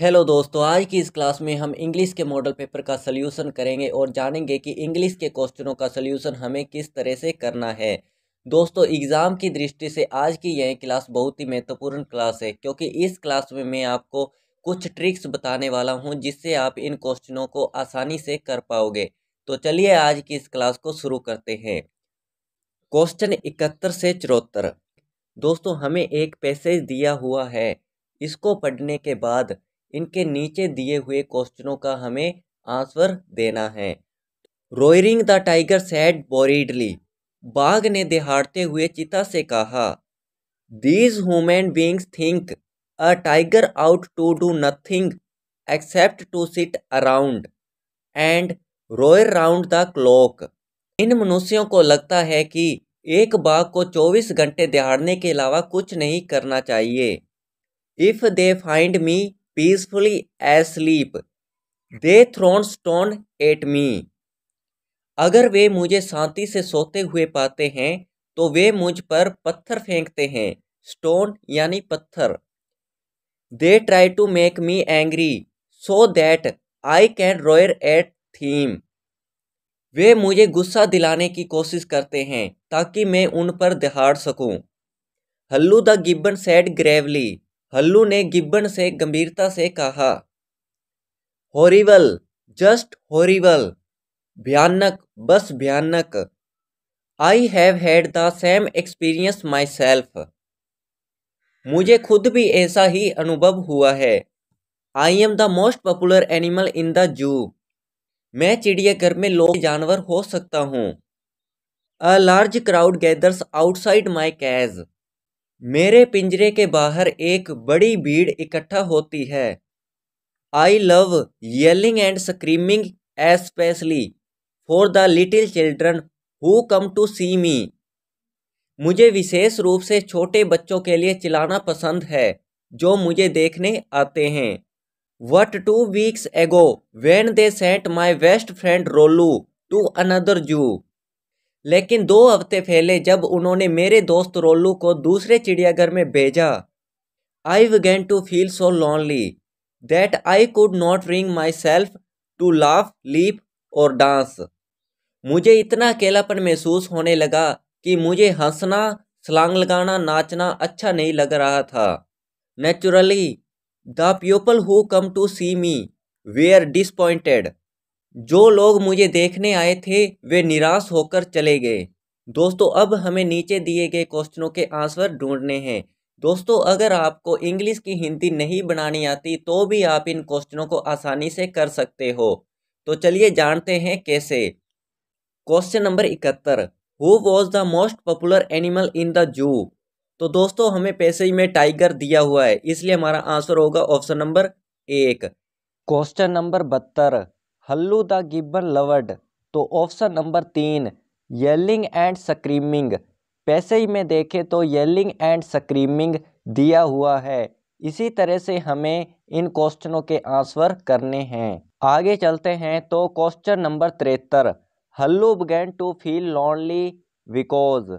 Hello दोस्तों आज की इस क्लास में हम इंग्लिश के मॉडल पेपर का सल्यूशन करेंगे और जानेंगे कि इंग्लिश के क्वेश्चनों का सल्यूशन हमें किस तरह से करना है दोस्तों एग्ज़ाम की दृष्टि से आज की यह क्लास बहुत ही महत्वपूर्ण क्लास है क्योंकि इस क्लास में मैं आपको कुछ ट्रिक्स बताने वाला हूँ जिससे आप इन क्वेश्चनों को आसानी से कर पाओगे तो चलिए आज की इस क्लास को शुरू करते हैं क्वेश्चन इकहत्तर से चौहत्तर दोस्तों हमें एक पैसेज दिया हुआ है इसको पढ़ने के बाद इनके नीचे दिए हुए क्वेश्चनों का हमें आंसर देना है roaring the tiger said boredly बाघ ने दिहाड़ते हुए चिता से कहा these human beings think a tiger ought to do nothing except to sit around and roar round the clock इन मनुष्यों को लगता है कि एक बाघ को 24 घंटे दिहाड़ने के अलावा कुछ नहीं करना चाहिए if they find me peacefully asleep. They thrown stone at me. अगर वे मुझे शांति से सोते हुए पाते हैं तो वे मुझ पर पत्थर फेंकते हैं स्टोन यानी पत्थर they try to make me angry so that I can roar at them वे मुझे गुस्सा दिलाने की कोशिश करते हैं ताकि मैं उन पर दिहाड़ सकूं। Hallu the gibbon said gravely Hallu ने गिब्बन से गंभीरता से कहा होरिवल जस्ट हॉरिबल भयानक बस भयानक I have had the same experience myself मुझे खुद भी ऐसा ही अनुभव हुआ है I am the most popular animal in the zoo मैं चिड़ियाघर में लोग जानवर हो सकता हूँ a large crowd gathers outside my cage मेरे पिंजरे के बाहर एक बड़ी भीड़ इकट्ठा होती है I love yelling and screaming especially for the little children who come to see me मुझे विशेष रूप से छोटे बच्चों के लिए चिलाना पसंद है जो मुझे देखने आते हैं what two weeks ago when they sent my best friend Rolu to another zoo लेकिन दो हफ्ते पहले जब उन्होंने मेरे दोस्त रोलू को दूसरे चिड़ियाघर में भेजा I went to feel so lonely that I could not bring myself to laugh leap और डांस मुझे इतना अकेलापन महसूस होने लगा कि मुझे हंसना स्लांग लगाना नाचना अच्छा नहीं लग रहा था naturally the people who come to see me they are disappointed जो लोग मुझे देखने आए थे वे निराश होकर चले गए दोस्तों अब हमें नीचे दिए गए क्वेश्चनों के आंसर ढूंढने हैं दोस्तों अगर आपको इंग्लिश की हिंदी नहीं बनानी आती तो भी आप इन क्वेश्चनों को आसानी से कर सकते हो तो चलिए जानते हैं कैसे क्वेश्चन नंबर इकहत्तर who was the most popular animal in the zoo तो दोस्तों हमें पैसेज में टाइगर दिया हुआ है इसलिए हमारा आंसर होगा ऑप्शन नंबर एक क्वेश्चन नंबर बहत्तर हल्लू द गिबन लवर्ड तो ऑप्शन नंबर तीन येलिंग एंड स्क्रीमिंग पैसे ही में देखें तो येलिंग एंड स्क्रीमिंग दिया हुआ है इसी तरह से हमें इन क्वेश्चनों के आंसर करने हैं आगे चलते हैं तो क्वेश्चन नंबर तिहत्तर Hallu began to feel lonely because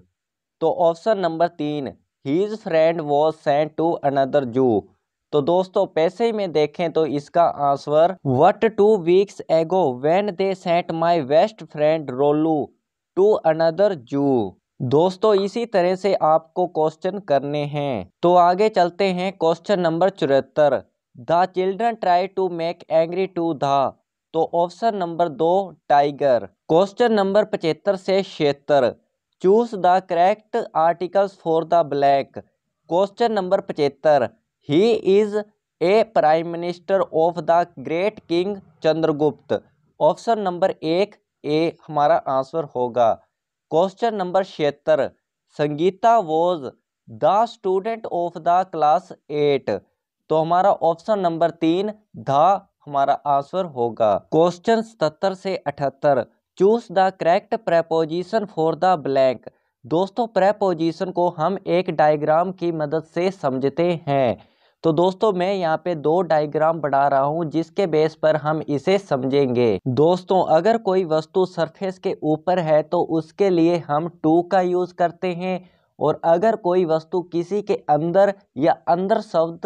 तो ऑप्शन नंबर तीन his friend was sent to another zoo तो दोस्तों पैसे में देखें तो इसका answer what two weeks ago when they sent my best friend Rolu to another zoo दोस्तों इसी तरह से आपको क्वेश्चन करने हैं तो आगे चलते हैं क्वेश्चन नंबर चौहत्तर the children try to make angry to the तो ऑप्शन नंबर दो टाइगर क्वेश्चन नंबर पचहत्तर से छिहत्तर choose the correct articles for the black question number पचहत्तर he is a prime minister of the great king Chandragupta option number एक A हमारा answer होगा question number छिहत्तर Sangeeta was the student of the class eight तो हमारा option number तीन the हमारा answer होगा क्वेश्चन सतर से अठहत्तर choose the correct preposition for the blank दोस्तों प्रेपोजिशन को हम एक डायग्राम की मदद से समझते हैं तो दोस्तों मैं यहाँ पे दो डायग्राम बना रहा हूँ जिसके बेस पर हम इसे समझेंगे दोस्तों अगर कोई वस्तु सरफेस के ऊपर है तो उसके लिए हम टू का यूज़ करते हैं और अगर कोई वस्तु किसी के अंदर या अंदर शब्द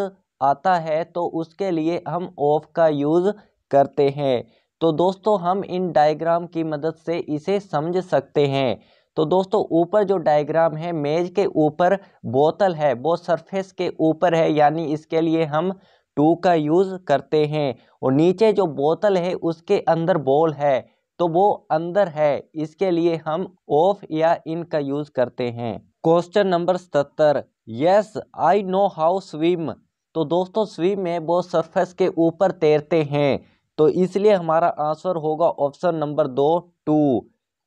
आता है तो उसके लिए हम ऑफ का यूज़ करते हैं तो दोस्तों हम इन डायग्राम की मदद से इसे समझ सकते हैं तो दोस्तों ऊपर जो डायग्राम है मेज के ऊपर बोतल है वो सरफेस के ऊपर है यानी इसके लिए हम टू का यूज़ करते हैं और नीचे जो बोतल है उसके अंदर बॉल है तो वो अंदर है इसके लिए हम ऑफ या इन का यूज़ करते हैं क्वेश्चन नंबर सतर yes I know how swim तो दोस्तों स्विम में वो सरफेस के ऊपर तैरते हैं तो इसलिए हमारा आंसर होगा ऑप्शन नंबर दो टू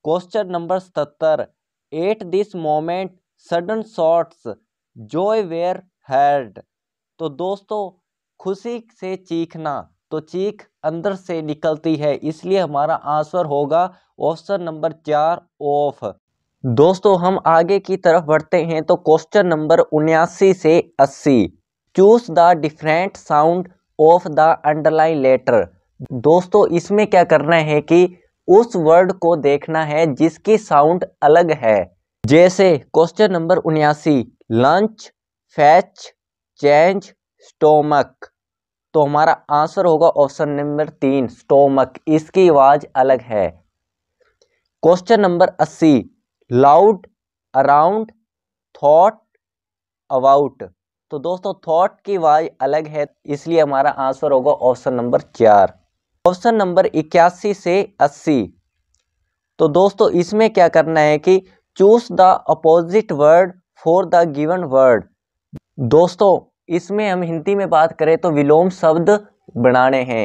क्वेश्चन नंबर सतर at this moment sudden shorts joy where had तो दोस्तों खुशी से चीखना तो चीख अंदर से निकलती है इसलिए हमारा आंसर होगा ऑप्शन नंबर चार ऑफ दोस्तों हम आगे की तरफ बढ़ते हैं तो क्वेश्चन नंबर उन्यासी से अस्सी choose the different sound of the underline letter दोस्तों इसमें क्या करना है कि उस वर्ड को देखना है जिसकी साउंड अलग है जैसे क्वेश्चन नंबर उन्यासी लंच फैच चेंज स्टोमक तो हमारा आंसर होगा ऑप्शन नंबर तीन स्टोमक इसकी आवाज़ अलग है क्वेश्चन नंबर अस्सी लाउड अराउंड थॉट अबाउट तो दोस्तों थॉट की आवाज़ अलग है इसलिए हमारा आंसर होगा ऑप्शन नंबर चार ऑप्शन नंबर इक्यासी से अस्सी तो दोस्तों इसमें क्या करना है कि choose the opposite word for the given word दोस्तों इसमें हम हिंदी में बात करें तो विलोम शब्द बनाने हैं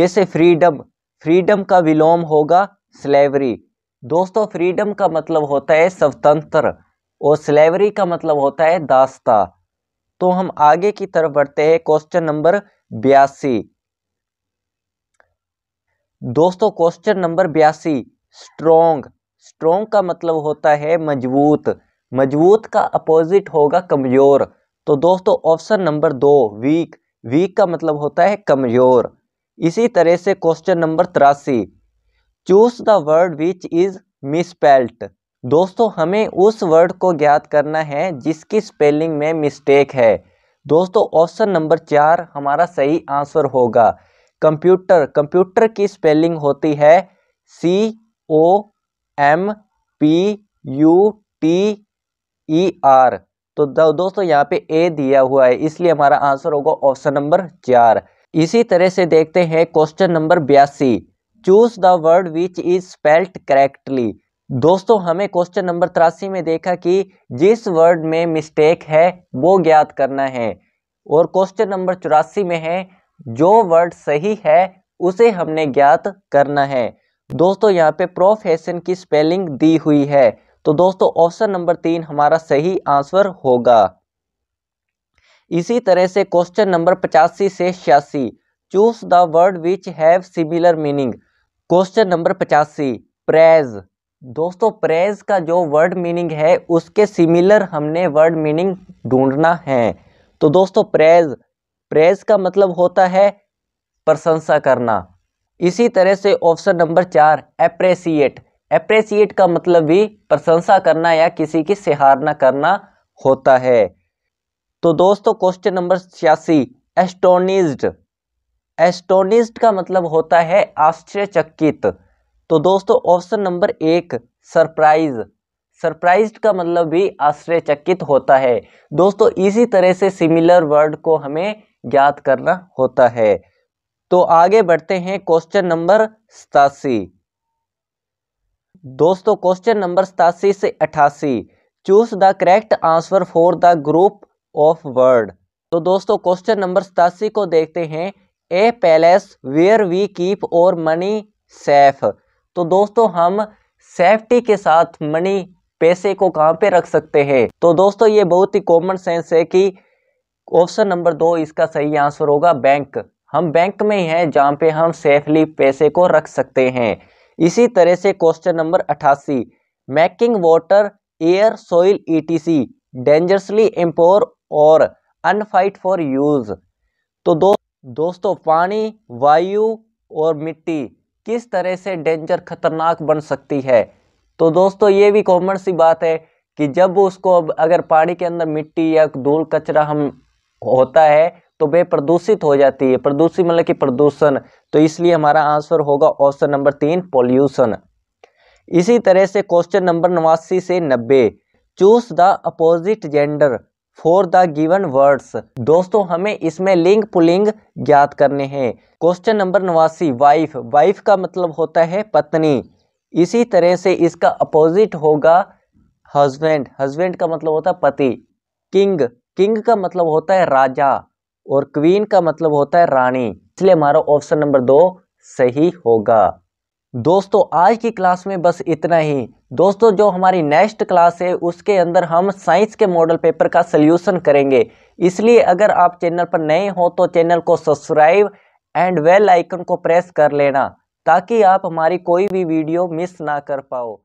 जैसे फ्रीडम फ्रीडम का विलोम होगा स्लेवरी दोस्तों फ्रीडम का मतलब होता है स्वतंत्र और स्लेवरी का मतलब होता है दास्ता तो हम आगे की तरफ बढ़ते हैं क्वेश्चन नंबर बयासी दोस्तों क्वेश्चन नंबर बयासी स्ट्रोंग स्ट्रोंग का मतलब होता है मजबूत मजबूत का अपोजिट होगा कमजोर तो दोस्तों ऑप्शन नंबर दो वीक वीक का मतलब होता है कमजोर इसी तरह से क्वेश्चन नंबर तिरासी choose the word which is misspelt दोस्तों हमें उस वर्ड को ज्ञात करना है जिसकी स्पेलिंग में मिस्टेक है दोस्तों ऑप्शन नंबर चार हमारा सही आंसर होगा कंप्यूटर कंप्यूटर की स्पेलिंग होती है C O M P U T E R तो दोस्तों यहाँ पे ए दिया हुआ है इसलिए हमारा आंसर होगा ऑप्शन नंबर चार इसी तरह से देखते हैं क्वेश्चन नंबर बयासी choose the word which is spelt correctly दोस्तों हमें क्वेश्चन नंबर तिरासी में देखा कि जिस वर्ड में मिस्टेक है वो ज्ञात करना है और क्वेश्चन नंबर चौरासी में है जो वर्ड सही है उसे हमने ज्ञात करना है दोस्तों यहाँ पे प्रोफेशन की स्पेलिंग दी हुई है तो दोस्तों ऑप्शन नंबर तीन हमारा सही आंसर होगा इसी तरह से क्वेश्चन नंबर पचासी से छियासी choose the word which have similar meaning question number पचासी प्रेज दोस्तों प्रेज का जो वर्ड मीनिंग है उसके सिमिलर हमने वर्ड मीनिंग ढूंढना है तो दोस्तों प्रेज प्रेज का मतलब होता है प्रशंसा करना इसी तरह से ऑप्शन नंबर चार अप्रेसिएट अप्रेसिएट का मतलब भी प्रशंसा करना या किसी की सहारना करना होता है तो दोस्तों क्वेश्चन नंबर छियासी एस्टोनिस्ड एस्टोनिस्ड का मतलब होता है आश्चर्यचकित तो दोस्तों ऑप्शन नंबर एक सरप्राइज सरप्राइज का मतलब भी आश्चर्यचकित होता है दोस्तों इसी तरह से सिमिलर वर्ड को हमें ज्ञात करना होता है तो आगे बढ़ते हैं क्वेश्चन नंबर सतासी दोस्तों क्वेश्चन नंबर सतासी से अठासी choose the correct answer for the group of word तो दोस्तों क्वेश्चन नंबर सतासी को देखते हैं a palace where we keep our money safe तो दोस्तों हम सेफ्टी के साथ मनी पैसे को कहाँ पे रख सकते हैं तो दोस्तों ये बहुत ही कॉमन सेंस है कि ऑप्शन नंबर दो इसका सही आंसर होगा बैंक हम बैंक में ही हैं जहाँ पे हम सेफली पैसे को रख सकते हैं इसी तरह से क्वेश्चन नंबर अट्ठासी making water air soil ETC dangerously impure और अनफाइट फॉर यूज तो दो दोस्तों पानी वायु और मिट्टी किस तरह से डेंजर खतरनाक बन सकती है तो दोस्तों ये भी कॉमन सी बात है कि जब उसको अगर पानी के अंदर मिट्टी या धूल कचरा हम होता है तो वे प्रदूषित हो जाती है प्रदूषित मतलब कि प्रदूषण तो इसलिए हमारा आंसर होगा ऑप्शन नंबर तीन पॉल्यूशन इसी तरह से क्वेश्चन नंबर नवासी से नब्बे choose the opposite gender for the given words दोस्तों हमें इसमें लिंग पुलिंग ज्ञात करने हैं क्वेश्चन नंबर नवासी वाइफ वाइफ का मतलब होता है पत्नी इसी तरह से इसका अपोजिट होगा हस्बैंड हस्बैंड का मतलब होता है पति किंग किंग का मतलब होता है राजा और क्वीन का मतलब होता है रानी इसलिए हमारा ऑप्शन नंबर दो सही होगा दोस्तों आज की क्लास में बस इतना ही दोस्तों जो हमारी नेक्स्ट क्लास है उसके अंदर हम साइंस के मॉडल पेपर का सल्यूशन करेंगे इसलिए अगर आप चैनल पर नए हो तो चैनल को सब्सक्राइब एंड वेल आइकन को प्रेस कर लेना ताकि आप हमारी कोई भी वीडियो मिस ना कर पाओ